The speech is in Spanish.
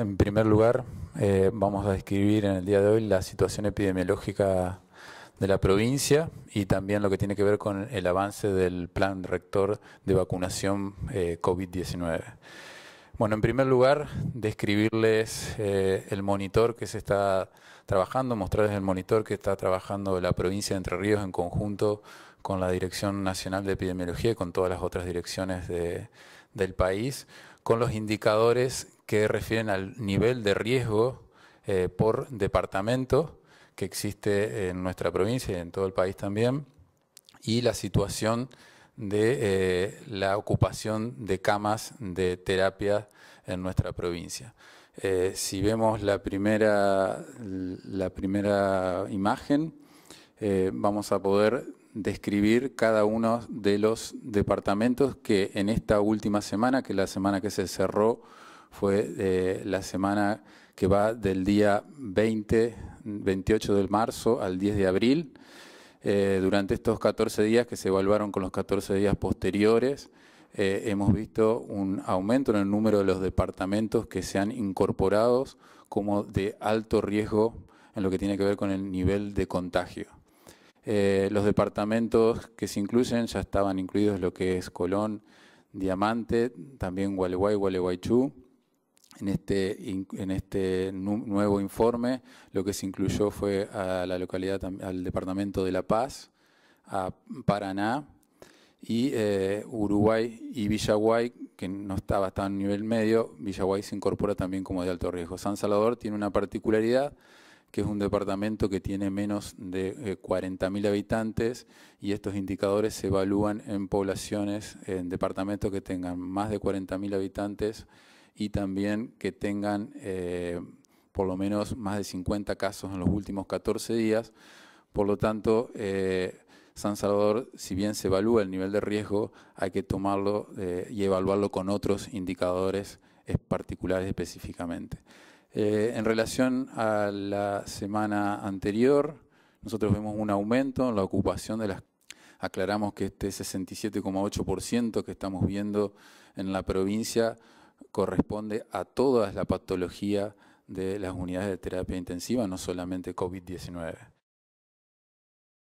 En primer lugar, eh, vamos a describir en el día de hoy la situación epidemiológica de la provincia y también lo que tiene que ver con el avance del plan rector de vacunación eh, COVID-19. Bueno, en primer lugar, describirles eh, el monitor que se está trabajando, mostrarles el monitor que está trabajando la provincia de Entre Ríos en conjunto con la Dirección Nacional de Epidemiología y con todas las otras direcciones del país, con los indicadores que refieren al nivel de riesgo eh, por departamento que existe en nuestra provincia y en todo el país también, y la situación de eh, la ocupación de camas de terapia en nuestra provincia. Eh, si vemos la primera, la primera imagen, vamos a poder describir cada uno de los departamentos que en esta última semana, que es la semana que se cerró fue eh, la semana que va del día 20, 28 de marzo al 10 de abril. Eh, durante estos 14 días que se evaluaron con los 14 días posteriores, eh, hemos visto un aumento en el número de los departamentos que se han incorporado como de alto riesgo en lo que tiene que ver con el nivel de contagio. los departamentos que se incluyen ya estaban incluidos lo que es Colón, Diamante, también Gualeguay, Gualeguaychú en este, este nuevo informe lo que se incluyó fue a la localidad, al departamento de La Paz, a Paraná y eh, Uruguay y Villaguay, que no estaba hasta a nivel medio, Villaguay se incorpora también como de alto riesgo. San Salvador tiene una particularidad que es un departamento que tiene menos de 40.000 eh, habitantes y estos indicadores se evalúan en poblaciones, en departamentos que tengan más de 40.000 habitantes y también que tengan eh, por lo menos más de 50 casos en los últimos 14 días. Por lo tanto, eh, San Salvador, si bien se evalúa el nivel de riesgo, hay que tomarlo eh, y evaluarlo con otros indicadores particulares específicamente. en relación a la semana anterior, nosotros vemos un aumento en la ocupación de las aclaramos que este 67,8% que estamos viendo en la provincia corresponde a toda la patología de las unidades de terapia intensiva, no solamente COVID-19.